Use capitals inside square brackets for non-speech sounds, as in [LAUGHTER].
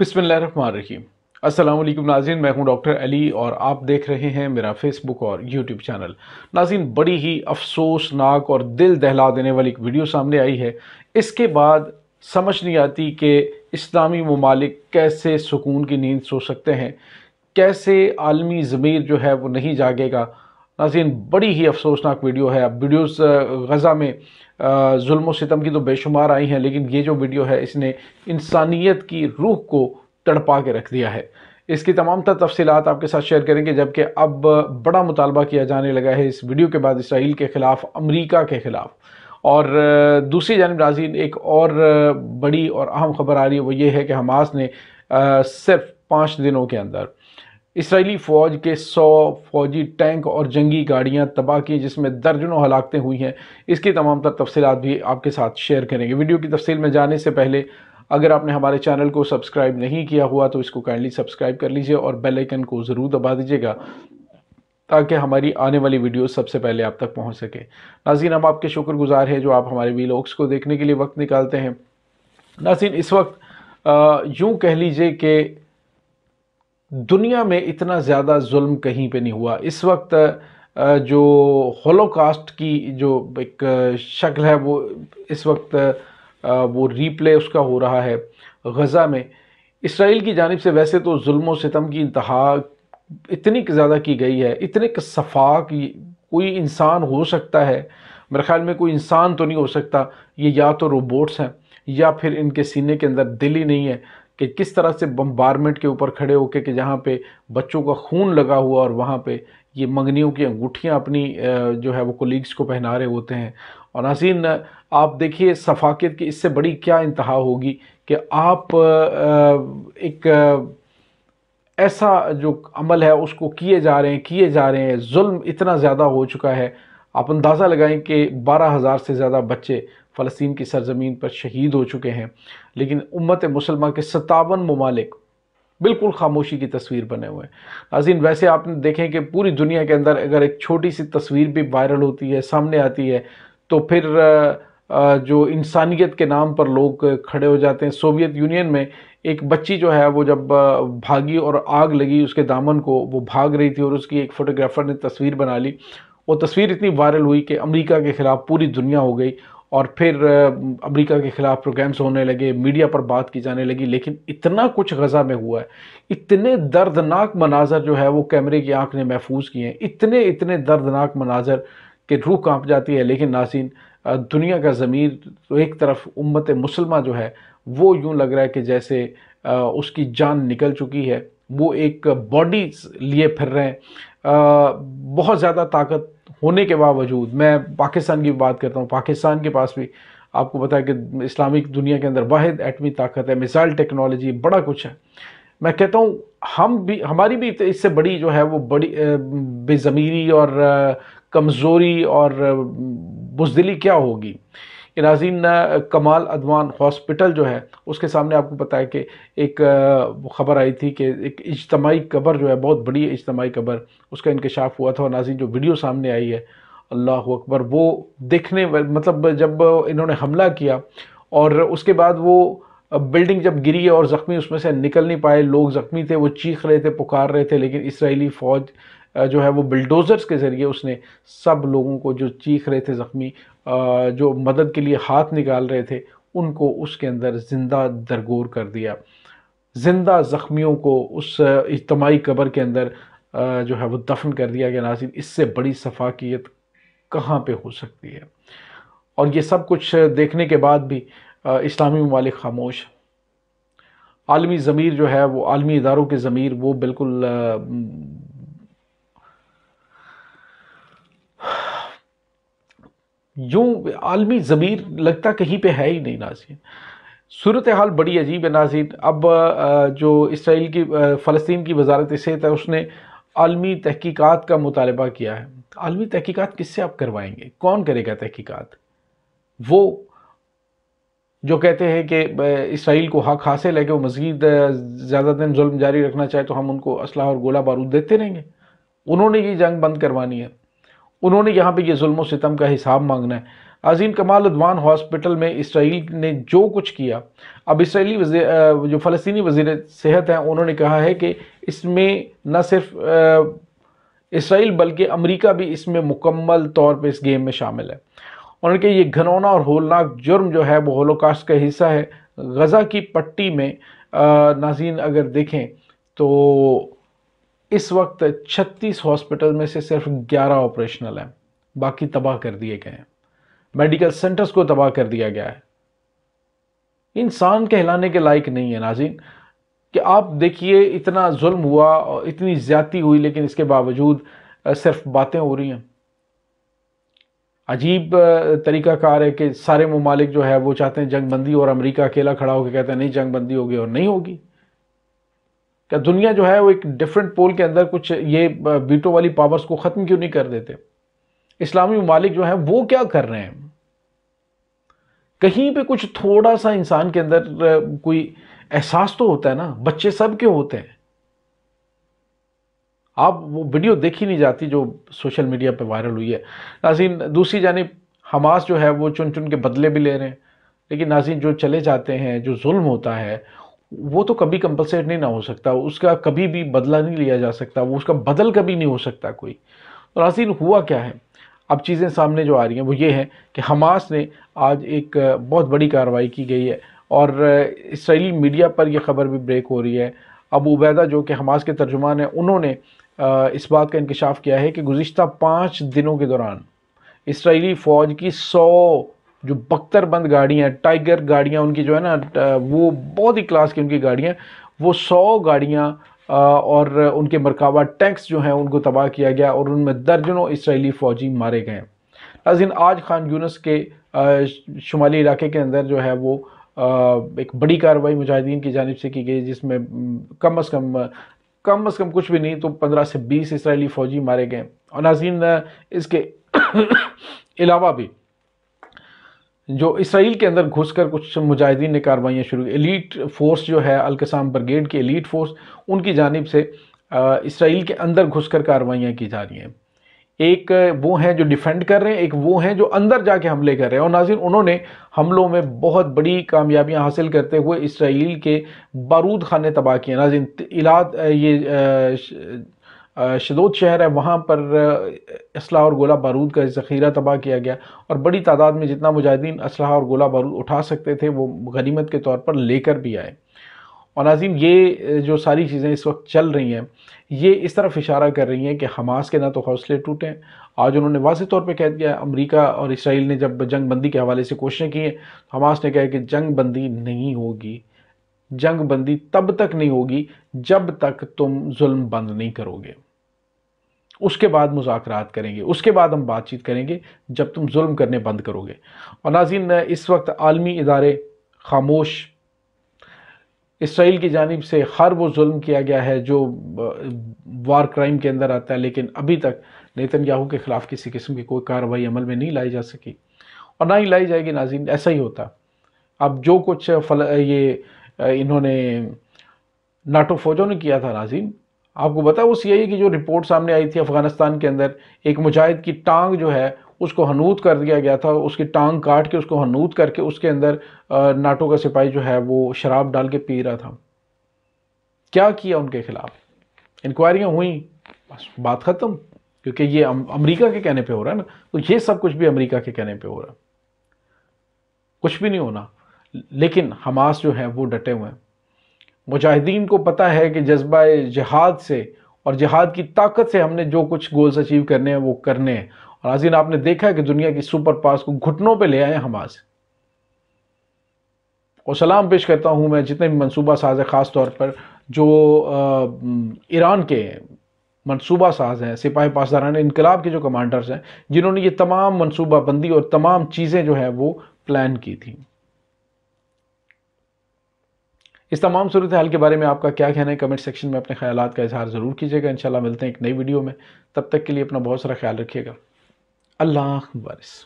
बिस्मिल्लाहिर्रहमानिर्रहीम असलम नाजीन मैं हूं डॉक्टर अली और आप देख रहे हैं मेरा फेसबुक और यूट्यूब चैनल नाजीन बड़ी ही अफसोसनाक और दिल दहला देने वाली एक वीडियो सामने आई है इसके बाद समझ नहीं आती कि इस्लामी ममालिक कैसे सुकून की नींद सो सकते हैं कैसे आलमी ज़मीर जो है वो नहीं जागेगा नाजीन बड़ी ही अफसोसनाक वीडियो है अब वीडियोस गज़ा में जुल्म सितम की तो बेशुमार आई हैं लेकिन ये जो वीडियो है इसने इंसानियत की रूह को तड़पा के रख दिया है इसकी तमाम तर तफसीत आपके साथ शेयर करेंगे जबकि अब बड़ा मुतालबा किया जाने लगा है इस वीडियो के बाद इसराइल के ख़िलाफ़ अमरीका के ख़िलाफ़ और दूसरी जानब नाजीन एक और बड़ी और अहम ख़बर आ रही है वो ये है कि हमास ने सिर्फ पाँच दिनों के अंदर इसराइली फ़ौज के सौ फौजी टैंक और जंगी गाड़ियां तबाह की जिसमें दर्जनों हलाकतें हुई हैं इसकी तमाम तर तफसीत भी आपके साथ शेयर करेंगे वीडियो की तफसील में जाने से पहले अगर आपने हमारे चैनल को सब्सक्राइब नहीं किया हुआ तो इसको काइंडली सब्सक्राइब कर लीजिए और बेलैकन को ज़रूर दबा दीजिएगा ताकि हमारी आने वाली वीडियो सबसे पहले आप तक पहुंच सके नाजीन हम आपके शुक्रगुजार हैं जो आप हमारे वीलॉग्स को देखने के लिए वक्त निकालते हैं नाजीन इस वक्त यूँ कह लीजिए कि दुनिया में इतना ज़्यादा जुल्म कहीं पे नहीं हुआ इस वक्त जो होलोकास्ट की जो एक शक्ल है वो इस वक्त वो रीप्ले उसका हो रहा है गज़ा में इसराइल की जानब से वैसे तो जुल्म सितम की इंतहा इतनी ज़्यादा की गई है इतने सफ़ा की कोई इंसान हो सकता है मेरे ख्याल में कोई इंसान तो नहीं हो सकता ये या तो रोबोट्स हैं या फिर इनके सीने के अंदर दिल ही नहीं है कि किस तरह से बम्बारमेंट के ऊपर खड़े होके कि जहाँ पे बच्चों का खून लगा हुआ और वहाँ पे ये मंगनियों की अंगूठियाँ अपनी जो है वो कोलीग्स को पहना रहे होते हैं और नासन आप देखिए सफाकत की इससे बड़ी क्या इंतहा होगी कि आप एक ऐसा जो अमल है उसको किए जा रहे हैं किए जा रहे हैं जुल्म इतना ज़्यादा हो चुका है आप अंदाज़ा लगाएं कि बारह हज़ार से ज़्यादा बच्चे फ़लस्तीन की सरजमीन पर शहीद हो चुके हैं लेकिन उम्मत मुसलमान के सतावन ममालिक बिल्कुल खामोशी की तस्वीर बने हुए हैं नाजीन वैसे आपने देखें कि पूरी दुनिया के अंदर अगर एक छोटी सी तस्वीर भी वायरल होती है सामने आती है तो फिर जो इंसानियत के नाम पर लोग खड़े हो जाते हैं सोवियत यूनियन में एक बच्ची जो है वो जब भागी और आग लगी उसके दामन को वो भाग रही थी और उसकी एक फ़ोटोग्राफ़र ने तस्वीर बना ली वो तस्वीर इतनी वायरल हुई कि अमेरिका के ख़िलाफ़ पूरी दुनिया हो गई और फिर अमेरिका के ख़िलाफ़ प्रोग्राम्स होने लगे मीडिया पर बात की जाने लगी लेकिन इतना कुछ गज़ा में हुआ है इतने दर्दनाक मनाजर जो है वो कैमरे की आंख ने महफूज किए हैं इतने इतने दर्दनाक मनाजर के रूह कांप जाती है लेकिन नासिन दुनिया का ज़मीर तो एक तरफ उम्मत मुसलमा जो है वो यूँ लग रहा है कि जैसे उसकी जान निकल चुकी है वो एक बॉडी लिए फिर रहे हैं बहुत ज़्यादा ताकत होने के बावजूद मैं पाकिस्तान की बात करता हूँ पाकिस्तान के पास भी आपको पता है कि इस्लामिक दुनिया के अंदर वाद एटमी ताकत है मिसाइल टेक्नोलॉजी बड़ा कुछ है मैं कहता हूँ हम भी हमारी भी तो इससे बड़ी जो है वो बड़ी बेज़मीरी और कमज़ोरी और बुजदिली क्या होगी कि नाजीन कमाल अदवान हॉस्पिटल जो है उसके सामने आपको पता है कि एक ख़बर आई थी कि एक इजतमाही कबर जो है बहुत बड़ी इजतमाही कबर उसका इंकशाफ हुआ था और नाजीन जो वीडियो सामने आई है अल्लाह अकबर वो देखने मतलब जब इन्होंने हमला किया और उसके बाद वो बिल्डिंग जब गिरी और ज़ख्मी उसमें से निकल नहीं पाए लोग ज़ख्मी थे वो चीख रहे थे पुकार रहे थे लेकिन इसराइली फ़ौज जो है वो बिल्डोज़र्स के ज़रिए उसने सब लोगों को जो चीख रहे थे ज़ख्मी जो मदद के लिए हाथ निकाल रहे थे उनको उसके अंदर ज़िंदा दरगोर कर दिया ज़िंदा ज़ख्मियों को उस इज्तमाही कबर के अंदर जो है वो दफन कर दिया गया नाजिन इससे बड़ी सफाकियत कहाँ पे हो सकती है और ये सब कुछ देखने के बाद भी इस्लामी ममालिक खामोश आलमी ज़मीर जो है वो आलमी इदारों के ज़मीर वो बिल्कुल यूँ आलमी ज़मीर लगता कहीं पे है ही नहीं नाजिन सूरत हाल बड़ी अजीब है नाजिन अब जो इसराइल की फ़लस्तीन की वजारत सेहत है उसने आलमी तहकीकात का मुतालबा किया है आलमी तहकीकात किससे आप करवाएंगे कौन करेगा तहकीकात वो जो कहते हैं कि इसराइल को हक हासिल है कि वो मज़ीद ज़्यादा दिन जुल्म जारी रखना चाहे तो हम उनको असलाह और गोला बारूद देते रहेंगे उन्होंने ये जंग बंद करवानी है उन्होंने यहाँ पर ये म सितम का हिसाब मांगना है अजीम कमाल उदवान हॉस्पिटल में इसराइल ने जो कुछ किया अब इसराइली जो फ़लस्तनी वजीर सेहत हैं उन्होंने कहा है कि इसमें न सिर्फ इसराइल बल्कि अमरीका भी इसमें मुकम्मल तौर पर इस गेम में शामिल है उन्होंने कहा यह घनौना और होलनाक जुर्म जो है वो होलोकास्ट का हिस्सा है गज़ा की पट्टी में नाजीन अगर देखें तो इस वक्त 36 हॉस्पिटल में से सिर्फ 11 ऑपरेशनल हैं बाकी तबाह कर दिए गए हैं मेडिकल सेंटर्स को तबाह कर दिया गया है इंसान कहलाने के लायक नहीं है नाजिन कि आप देखिए इतना जुल्म हुआ और इतनी ज्यादती हुई लेकिन इसके बावजूद सिर्फ बातें हो रही हैं अजीब तरीक़ाकार है कि सारे ममालिक जो है वो चाहते हैं जंग बंदी और अमेरिका अकेला खड़ा होकर कहते हैं नहीं जंग बंदी होगी और नहीं होगी क्या दुनिया जो है वो एक डिफरेंट पोल के अंदर कुछ ये वीटो वाली पावर्स को ख़त्म क्यों नहीं कर देते इस्लामी ममालिक जो हैं वो क्या कर रहे हैं कहीं पे कुछ थोड़ा सा इंसान के अंदर कोई एहसास तो होता है ना बच्चे सब के होते हैं आप वो वीडियो देखी नहीं जाती जो सोशल मीडिया पे वायरल हुई है नाजीन दूसरी जानब हमास जो है वो चुन चुन के बदले भी ले रहे हैं लेकिन नाजीन जो चले जाते हैं जो जुल्म होता है वो तो कभी कंपलसेट नहीं ना हो सकता उसका कभी भी बदला नहीं लिया जा सकता वो उसका बदल कभी नहीं हो सकता कोई तो नासिन हुआ क्या है अब चीज़ें सामने जो आ रही हैं वो ये हैं कि हमास ने आज एक बहुत बड़ी कार्रवाई की गई है और इसराइली मीडिया पर यह खबर भी ब्रेक हो रही है अब उबैदा जो कि हमास के तर्जुमान हैं उन्होंने इस बात का इंकशाफ किया है कि गुज्त पाँच दिनों के दौरान इसराइली फ़ौज की सौ जो बख्तरबंद गाड़ियाँ टाइगर गाड़ियाँ उनकी जो है ना वो बहुत ही क्लास की उनकी गाड़ियाँ वो सौ गाड़ियाँ और उनके मरकावा टैंक्स जो हैं उनको तबाह किया गया और उनमें दर्जनों इसराइली फ़ौजी मारे गए नाजिन आज खान यूनस के शुमाली इलाके के अंदर जो है वो एक बड़ी कार्रवाई मुजाहिदीन की जानब से की गई जिसमें कम अज़ कम कम अज़ कम कुछ भी नहीं तो पंद्रह से बीस इसराइली फ़ौजी मारे गए और नाजीन इसके [COUGHS] अलावा भी जो इसराइल के अंदर घुसकर कुछ मुजाहिदीन ने कार्रवाइयाँ शुरू की एलीट फोर्स जो है अलकसाम ब्रिगेड की एलीट फोर्स उनकी जानब से इसराइल के अंदर घुसकर कार्रवाइयाँ की जा रही हैं एक वो हैं जो डिफेंड कर रहे हैं एक वो हैं जो अंदर जाके हमले कर रहे हैं और नाजिर उन्होंने हमलों में बहुत बड़ी कामयाबियां हासिल करते हुए इसराइल के बारूद खाने तबाह किए नाजिर इलाद ये शदोद शहर है वहाँ पर इसलाह और गोला बारूद का ज़ख़ीरा तबाह किया गया और बड़ी तादाद में जितना मुजाहिदीन इसलाह और गोला बारूद उठा सकते थे वो गनीमत के तौर पर लेकर भी आए और नाजीम ये जो सारी चीज़ें इस वक्त चल रही हैं ये इस तरफ इशारा कर रही हैं कि हमास के ना तो हौसले टूटें आज उन्होंने वाज तौर पर कह दिया अमरीका और इसराइल ने जब जंग बंदी के हवाले से कोशिशें की हैं तो हमास ने कहा कि जंग बंदी नहीं होगी जंग बंदी तब तक नहीं होगी जब तक तुम जुल्म बंद नहीं करोगे उसके बाद मुजाकर करेंगे उसके बाद हम बातचीत करेंगे जब तुम जुल्म करने बंद करोगे और नाजिन इस वक्त आलमी इदारे खामोश इसराइल की जानब से हर वो जुल्म किया गया है जो वार क्राइम के अंदर आता है लेकिन अभी तक नितिन याहू के ख़िलाफ़ किसी किस्म की कोई कार्रवाई अमल में नहीं लाई जा सकी और ना ही लाई जाएगी नाजिन ऐसा ही होता अब जो कुछ फल ये इन्होंने नाटो फौजों ने किया था नाजिन आपको बता वो सी की जो रिपोर्ट सामने आई थी अफ़गानिस्तान के अंदर एक मुजाहिद की टांग जो है उसको हनूत कर दिया गया था उसकी टांग काट के उसको हनूत करके उसके अंदर नाटो का सिपाही जो है वो शराब डाल के पी रहा था क्या किया उनके खिलाफ इंक्वायरियाँ हुई बस बात ख़त्म क्योंकि ये अमेरिका के कहने पे हो रहा है ना तो ये सब कुछ भी अमेरिका के कहने पे हो रहा है कुछ भी नहीं होना लेकिन हमास जो है वो डटे हुए हैं मुजाहिदीन को पता है कि जज्बा जहाद से और जहाद की ताकत से हमने जो कुछ गोल्स अचीव करने हैं वो करने हैं और आजीन आपने देखा कि दुनिया की सुपर पास को घुटनों पे ले आए हमास और सलाम पेश करता हूँ मैं जितने भी मनसूबा साज हैं ख़ास तौर पर जो ईरान के मनसूबा साज हैं सिपाही पासदारान इनकलाब के जो कमांडर्स हैं जिन्होंने ये तमाम मनसूबाबंदी और तमाम चीज़ें जो हैं वो प्लान की थी इस तमाम सूरत हाल के बारे में आपका क्या कहना है कमेंट सेक्शन में अपने ख्याल का इजहार ज़रूर कीजिएगा इंशाल्लाह मिलते हैं एक नई वीडियो में तब तक के लिए अपना बहुत सारा ख्याल रखिएगा अल्लाह वारिस